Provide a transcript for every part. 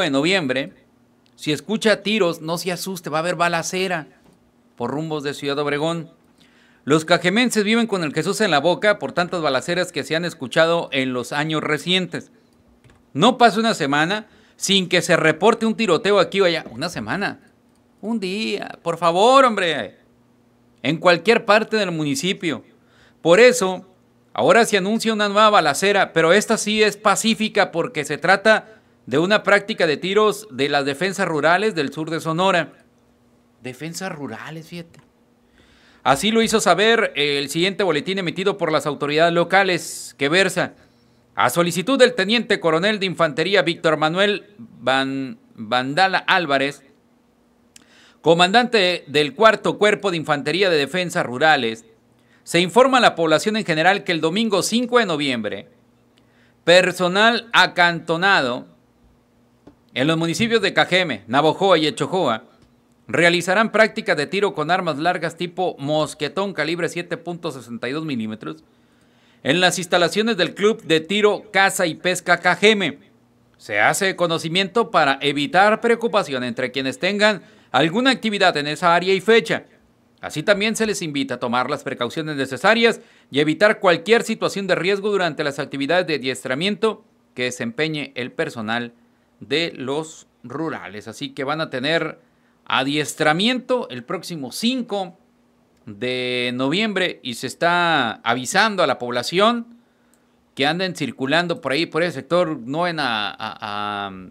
de noviembre, si escucha tiros, no se asuste, va a haber balacera por rumbos de Ciudad Obregón. Los cajemenses viven con el Jesús en la boca por tantas balaceras que se han escuchado en los años recientes. No pasa una semana sin que se reporte un tiroteo aquí o allá. Una semana. Un día. Por favor, hombre. En cualquier parte del municipio. Por eso, ahora se anuncia una nueva balacera, pero esta sí es pacífica porque se trata de una práctica de tiros de las defensas rurales del sur de Sonora. Defensas rurales, fíjate. Así lo hizo saber el siguiente boletín emitido por las autoridades locales que versa a solicitud del teniente coronel de infantería Víctor Manuel Vandala Álvarez, comandante del cuarto cuerpo de infantería de defensas rurales, se informa a la población en general que el domingo 5 de noviembre, personal acantonado en los municipios de Cajeme, Navojoa y Echojoa realizarán prácticas de tiro con armas largas tipo mosquetón calibre 7.62 milímetros en las instalaciones del Club de Tiro, Caza y Pesca Cajeme. Se hace conocimiento para evitar preocupación entre quienes tengan alguna actividad en esa área y fecha. Así también se les invita a tomar las precauciones necesarias y evitar cualquier situación de riesgo durante las actividades de adiestramiento que desempeñe el personal de los rurales. Así que van a tener adiestramiento el próximo 5 de noviembre y se está avisando a la población que anden circulando por ahí, por ese sector, no en a um,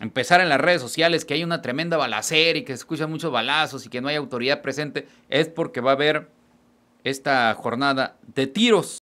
empezar en las redes sociales que hay una tremenda balacera y que se escuchan muchos balazos y que no hay autoridad presente, es porque va a haber esta jornada de tiros.